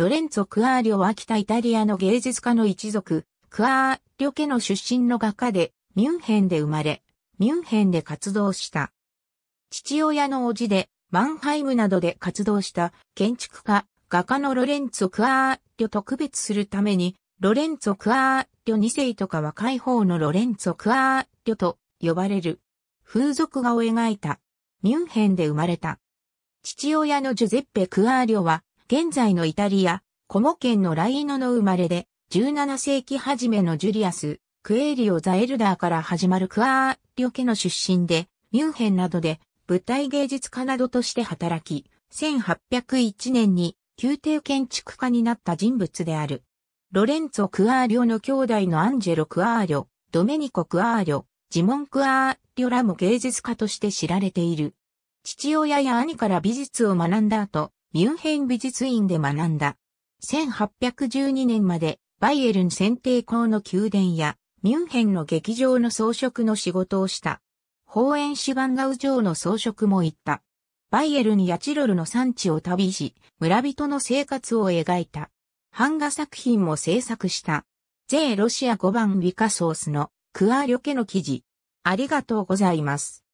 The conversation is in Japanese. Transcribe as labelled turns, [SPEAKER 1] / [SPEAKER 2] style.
[SPEAKER 1] ロレンツォ・クアーリョは北イタリアの芸術家の一族、クアー
[SPEAKER 2] リョ家の出身の画家で、ミュンヘンで生まれ、ミュンヘンで活動した。父親の叔父で、マンハイムなどで活動した建築家、画家のロレンツォ・クアーリョと区別するために、ロレンツォ・クアーリョ2世とか若い方のロレンツォ・クアーリョと呼ばれる。風俗画を描いた。ミュンヘンで生まれた。父親のジュゼッペ・クアーリョは現在のイタリア、コモ県のライーノの生まれで、17世紀初めのジュリアス、クエーリオ・ザ・エルダーから始まるクアーリョ家の出身で、ミュンヘンなどで舞台芸術家などとして働き、1801年に宮廷建築家になった人物である。ロレンツォ・クアーリョの兄弟のアンジェロ・クアーリョ、ドメニコ・クアーリョ、ジモン・クアーリョらも芸術家として知られている。父親や兄から美術を学んだ後、ミュンヘン美術院で学んだ。1812年までバイエルン選定校の宮殿やミュンヘンの劇場の装飾の仕事をした。ホーエンシバンガウ城の装飾も行った。バイエルンやチロルの産地を旅し、村人の生活を描いた。版画作品も制作した。ーロシア5番ウ
[SPEAKER 1] ィカソースのクアーリョケの記事。ありがとうございます。